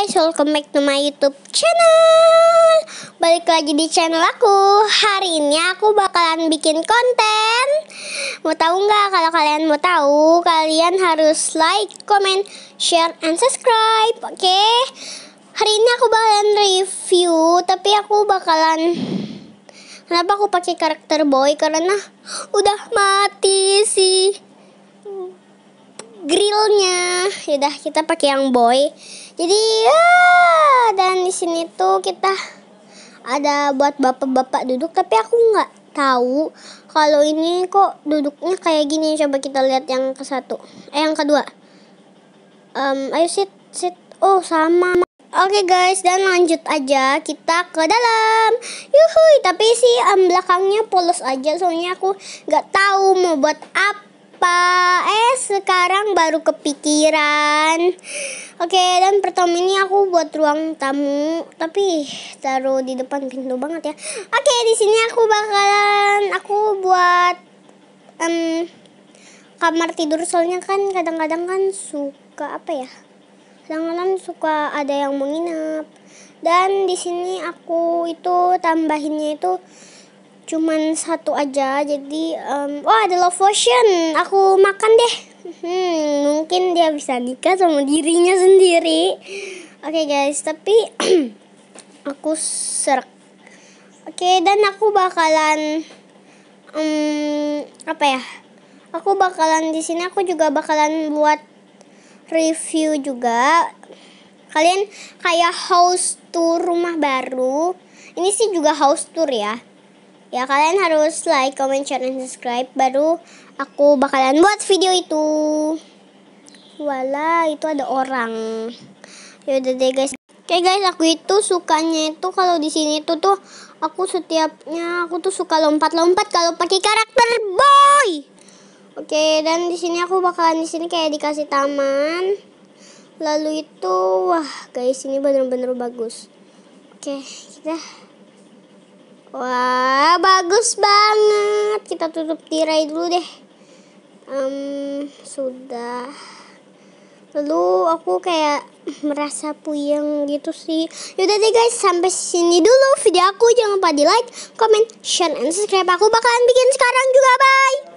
guys, welcome back to my YouTube channel. Balik lagi di channel aku. Hari ini aku bakalan bikin konten. Mau tahu nggak? Kalau kalian mau tahu, kalian harus like, comment, share, and subscribe. Oke? Okay? Hari ini aku bakalan review, tapi aku bakalan Kenapa aku pakai karakter boy? Karena udah mati sih grillnya yaudah kita pakai yang boy jadi ya, dan di sini tuh kita ada buat bapak-bapak duduk tapi aku nggak tahu kalau ini kok duduknya kayak gini coba kita lihat yang ke satu eh yang kedua um, ayo sit sit oh sama Oke okay guys, dan lanjut aja kita ke dalam. Yuhui, tapi sih um, belakangnya polos aja soalnya aku nggak tahu mau buat apa lupa eh sekarang baru kepikiran oke dan pertama ini aku buat ruang tamu tapi taruh di depan pintu banget ya oke di sini aku bakalan aku buat um, kamar tidur soalnya kan kadang-kadang kan suka apa ya kadang-kadang suka ada yang menginap dan di sini aku itu tambahinnya itu cuman satu aja jadi um, oh ada love potion aku makan deh hmm, mungkin dia bisa nikah sama dirinya sendiri oke okay, guys tapi aku serak oke okay, dan aku bakalan um, apa ya aku bakalan di sini aku juga bakalan buat review juga kalian kayak house tour rumah baru ini sih juga house tour ya ya kalian harus like, comment, share, dan subscribe baru aku bakalan buat video itu. Wala itu ada orang. Ya udah deh guys. Oke okay guys, aku itu sukanya itu kalau di sini tuh tuh aku setiapnya aku tuh suka lompat-lompat kalau pakai karakter boy. Oke, okay, dan di sini aku bakalan di sini kayak dikasih taman. Lalu itu wah, guys ini bener-bener bagus. Oke, okay, kita Wah, Wah, bagus banget. Kita tutup tirai dulu deh. Um, sudah. Lalu aku kayak merasa puyeng gitu sih. Yaudah deh guys, sampai sini dulu video aku. Jangan lupa di like, comment, share, and subscribe. Aku bakalan bikin sekarang juga. Bye!